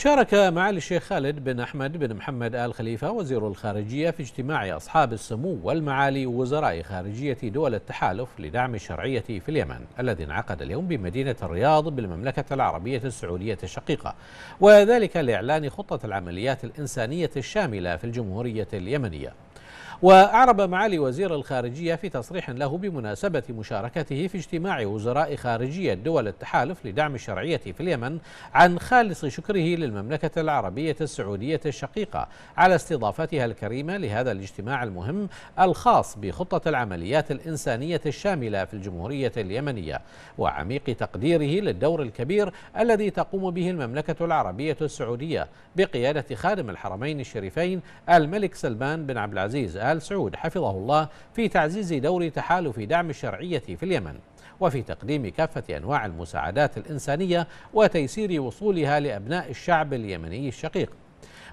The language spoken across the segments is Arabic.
شارك معالي الشيخ خالد بن أحمد بن محمد آل خليفة وزير الخارجية في اجتماع أصحاب السمو والمعالي وزراء خارجية دول التحالف لدعم الشرعية في اليمن الذي انعقد اليوم بمدينة الرياض بالمملكة العربية السعودية الشقيقة وذلك لإعلان خطة العمليات الإنسانية الشاملة في الجمهورية اليمنية وأعرب معالي وزير الخارجية في تصريح له بمناسبة مشاركته في اجتماع وزراء خارجية دول التحالف لدعم الشرعية في اليمن عن خالص شكره للمملكة العربية السعودية الشقيقة على استضافتها الكريمة لهذا الاجتماع المهم الخاص بخطة العمليات الإنسانية الشاملة في الجمهورية اليمنية وعميق تقديره للدور الكبير الذي تقوم به المملكة العربية السعودية بقيادة خادم الحرمين الشريفين الملك سلمان بن عبد العزيز آل سعود حفظه الله في تعزيز دور تحالف دعم الشرعية في اليمن وفي تقديم كافة أنواع المساعدات الإنسانية وتيسير وصولها لأبناء الشعب اليمني الشقيق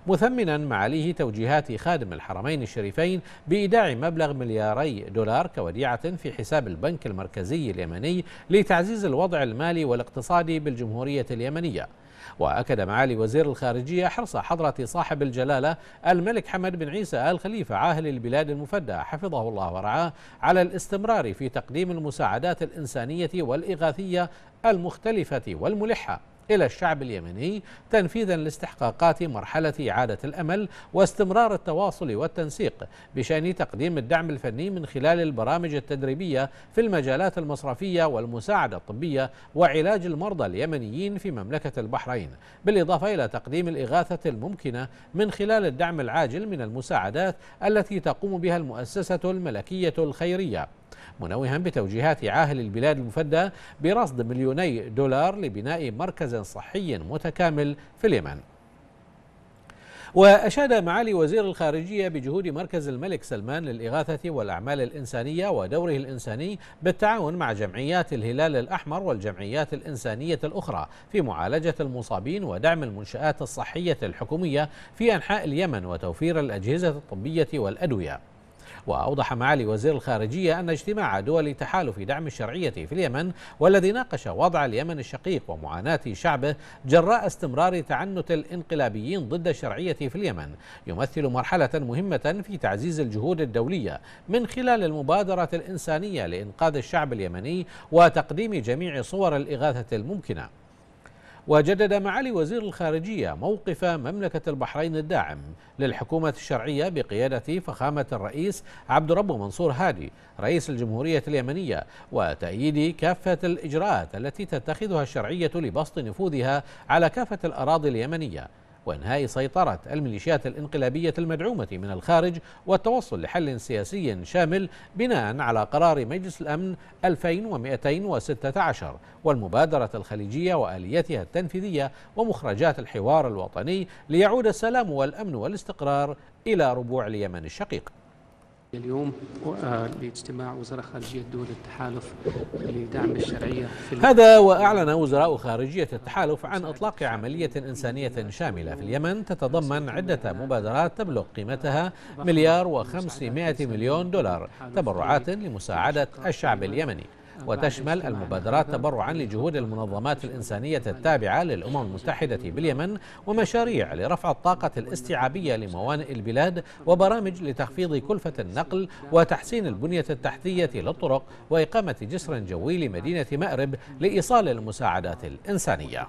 مثمنا معاليه توجيهات خادم الحرمين الشريفين بإيداع مبلغ ملياري دولار كوديعة في حساب البنك المركزي اليمني لتعزيز الوضع المالي والاقتصادي بالجمهورية اليمنية وأكد معالي وزير الخارجية حرص حضرة صاحب الجلالة الملك حمد بن عيسى آل خليفة عاهل البلاد المفدى حفظه الله ورعاه على الاستمرار في تقديم المساعدات الإنسانية والإغاثية المختلفة والملحة إلى الشعب اليمني تنفيذا لاستحقاقات مرحلة إعادة الأمل واستمرار التواصل والتنسيق بشأن تقديم الدعم الفني من خلال البرامج التدريبية في المجالات المصرفية والمساعدة الطبية وعلاج المرضى اليمنيين في مملكة البحرين بالإضافة إلى تقديم الإغاثة الممكنة من خلال الدعم العاجل من المساعدات التي تقوم بها المؤسسة الملكية الخيرية منوها بتوجيهات عاهل البلاد المفدى برصد مليوني دولار لبناء مركز صحي متكامل في اليمن وأشاد معالي وزير الخارجية بجهود مركز الملك سلمان للإغاثة والأعمال الإنسانية ودوره الإنساني بالتعاون مع جمعيات الهلال الأحمر والجمعيات الإنسانية الأخرى في معالجة المصابين ودعم المنشآت الصحية الحكومية في أنحاء اليمن وتوفير الأجهزة الطبية والأدوية وأوضح معالي وزير الخارجية أن اجتماع دول تحالف دعم الشرعية في اليمن والذي ناقش وضع اليمن الشقيق ومعاناة شعبه جراء استمرار تعنت الانقلابيين ضد الشرعية في اليمن يمثل مرحلة مهمة في تعزيز الجهود الدولية من خلال المبادرة الإنسانية لإنقاذ الشعب اليمني وتقديم جميع صور الإغاثة الممكنة وجدد معالي وزير الخارجية موقف مملكة البحرين الداعم للحكومة الشرعية بقيادة فخامة الرئيس عبد رب منصور هادي رئيس الجمهورية اليمنية وتأييد كافة الإجراءات التي تتخذها الشرعية لبسط نفوذها على كافة الأراضي اليمنية وإنهاء سيطرة الميليشيات الانقلابية المدعومة من الخارج والتوصل لحل سياسي شامل بناء على قرار مجلس الأمن 2216 والمبادرة الخليجية وآليتها التنفيذية ومخرجات الحوار الوطني ليعود السلام والأمن والاستقرار إلى ربوع اليمن الشقيق اليوم لاجتماع وزراء خارجية دول التحالف لدعم الشرعية في هذا وأعلن وزراء خارجية التحالف عن إطلاق عملية إنسانية شاملة في اليمن تتضمن عدة مبادرات تبلغ قيمتها مليار وخمسمائة مليون دولار تبرعات لمساعدة الشعب اليمني وتشمل المبادرات تبرعا لجهود المنظمات الإنسانية التابعة للأمم المتحدة باليمن ومشاريع لرفع الطاقة الاستيعابية لموانئ البلاد وبرامج لتخفيض كلفة النقل وتحسين البنية التحتية للطرق وإقامة جسر جوي لمدينة مأرب لإيصال المساعدات الإنسانية